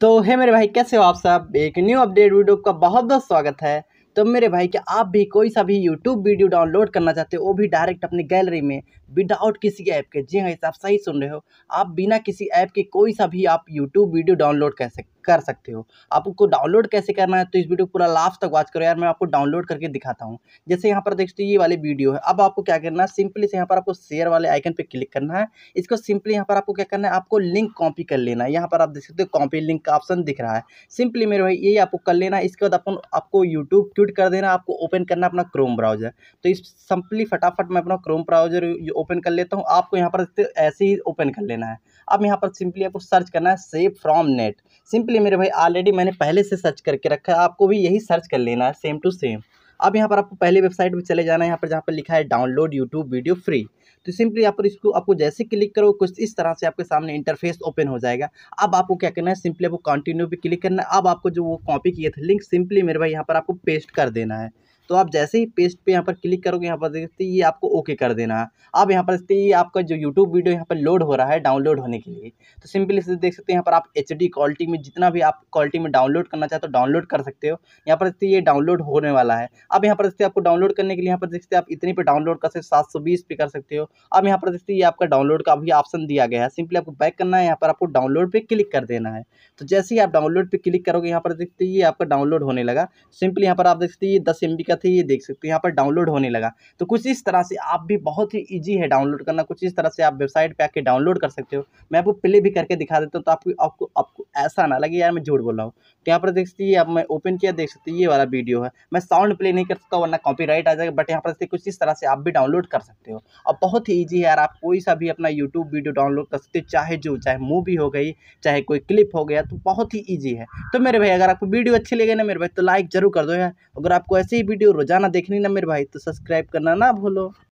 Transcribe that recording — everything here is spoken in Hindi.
तो है मेरे भाई कैसे हो आप सब एक न्यू अपडेट वीडियो का बहुत बहुत स्वागत है तो मेरे भाई कि आप भी कोई सा भी यूट्यूब वीडियो डाउनलोड करना चाहते हो वो भी डायरेक्ट अपनी गैलरी में विदाउट किसी ऐप के जी हाँ आप सही सुन रहे हो आप बिना किसी ऐप के कोई सा भी आप यूट्यूब वीडियो डाउनलोड कर सकते कर सकते हो आपको डाउनलोड कैसे करना है तो इस वीडियो को पूरा लास्ट तक वॉच करो यार मैं आपको डाउनलोड करके दिखाता हूँ जैसे यहाँ पर देखते तो ये वाली वीडियो है अब आपको क्या करना है सिंपली से यहाँ पर आपको शेयर वाले आइकन पर क्लिक करना है इसको सिंपली यहाँ पर आपको क्या करना है आपको लिंक कॉपी कर लेना है यहाँ पर आप देख सकते हो कॉपी लिंक का ऑप्शन दिख रहा है सिंपली मेरे भाई यही आपको कर लेना है इसके बाद अपन आपको यूट्यूब ट्विट कर देना आपको ओपन करना अपना क्रोम ब्राउजर तो इस सिंपली फटाफट मैं अपना क्रोम ब्राउजर ओपन कर लेता हूँ आपको यहाँ पर ऐसे ही ओपन कर लेना है अब यहाँ पर सिंपली आपको सर्च करना है सेव फ्रॉम नेट सिंपली मेरे भाई ऑलरेडी मैंने पहले से सर्च करके रखा है आपको भी यही सर्च कर लेना है सेम टू सेम अब यहाँ पर आपको पहले वेबसाइट पर चले जाना है यहाँ पर जहाँ पर लिखा है डाउनलोड यूट्यूब वीडियो फ्री तो सिंपली यहाँ पर इसको आपको जैसे क्लिक करो कुछ इस तरह से आपके सामने इंटरफेस ओपन हो जाएगा अब आपको क्या करना है सिंपली आपको कंटिन्यू पे क्लिक करना है अब आपको जो वो कॉपी किए थे लिंक सिंपली मेरे भाई यहाँ पर आपको पेस्ट कर देना है तो आप जैसे ही पेस्ट पे यहाँ पर क्लिक करोगे यहाँ पर देखते ये आपको ओके कर देना है अब यहाँ पर देखते ये आपका जो यूट्यूब वीडियो यहाँ पर लोड हो रहा है डाउनलोड होने के लिए तो सिंपली से देख सकते हैं यहाँ पर आप एच क्वालिटी में जितना भी आप क्वालिटी में डाउनलोड करना चाहते हो डाउनलोड कर सकते हो यहाँ पर देखते ये डाउनलोड होने वाला है अब यहाँ पर देखते आपको डाउनलोड करने के लिए यहाँ पर देखते आप इतने पर डाउनलोड कर सकते सात पे कर सकते हो अब यहाँ पर देखते ये आपका डाउनलोड का अभी ऑप्शन दिया गया है सिंपली आपको बैक करना है यहाँ पर आपको डाउनलोड पर क्लिक कर देना है तो जैसे ही आप डाउनलोड पर क्लिक करोगे यहाँ पर देखते ये आपका डाउनलोड होने लगा सिंपली यहाँ पर आप देखते ये दस एम का ज़रूरत है ये देख सकते हो यहाँ पर डाउनलोड होने लगा तो कुछ इस तरह से आप भी बहुत ही ईजी है डाउनलोड करना कुछ इस तरह से आप वेबसाइट पर आके डाउनलोड कर सकते हो मैं आपको प्ले भी करके दिखा देता हूँ तो आपको आपको आपको ऐसा ना लगे यार मैं झूठ बोल रहा हूँ तो यहाँ पर देख सकती है आप मैं ओपन किया देख सकते ये वाला वीडियो है मैं साउंड प्ले नहीं कर सकता वरना कॉपीराइट आ जाएगा बट यहाँ पर कुछ इस तरह से आप भी डाउनलोड कर सकते हो और बहुत ही ईजी है यार आप कोई सा भी अपना यूट्यूब वीडियो डाउनलोड कर सकते हो चाहे जो चाहे मूवी हो गई चाहे कोई क्लिप हो गया तो बहुत ही ईजी है तो मेरे भाई अगर आपको वीडियो अच्छे लगे ना मेरे भाई तो लाइक जरूर कर दो यार अगर आपको ऐसे ही वीडियो रोजाना देखनी ना मेरे भाई तो सब्सक्राइब करना ना भूलो